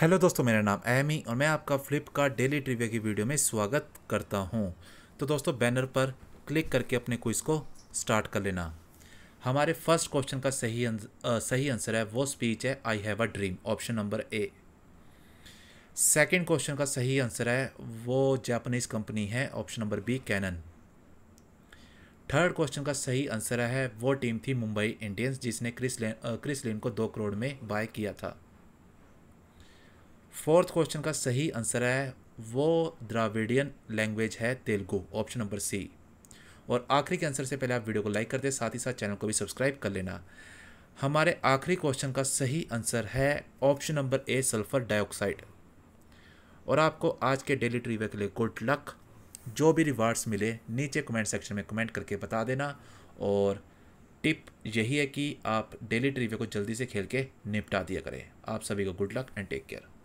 hello दोस्तों मेरा नाम एमी और मैं आपका फ्लिपकार्ट डेली ट्रिविया की वीडियो में स्वागत करता हूं तो दोस्तों बैनर पर क्लिक करके अपने क्विज़ को स्टार्ट कर लेना हमारे फर्स्ट क्वेश्चन का सही अंस, आ, सही आंसर है वो स्पीच है I have a dream option number A second question का सही आंसर है वो जापानीज़ कंपनी है option number B Canon third question का सही आंसर है वो टीम थी मुंबई इंडियंस जिसने क्रिस लेन क्रिस लेन को दो करोड़ में बाय किया था फोर्थ क्वेश्चन का सही आंसर है वो द्राविडियन लैंग्वेज है तेलुगु ऑप्शन नंबर सी और आखिरी के आंसर से पहले आप वीडियो को लाइक कर दें साथ ही साथ चैनल को भी सब्सक्राइब कर लेना हमारे आखिरी क्वेश्चन का सही आंसर है option number A sulphur dioxide और आपको आज के डेली ट्रीवे के लिए गुड लक जो भी रिवार्ड्स मिले नीचे कमेंट सेक्शन में कमेंट करके बता देना और टिप यही है कि आप डेली ट्रीवे को जल्दी से खेल के निपटा दिया करें आप सभी को good luck and take care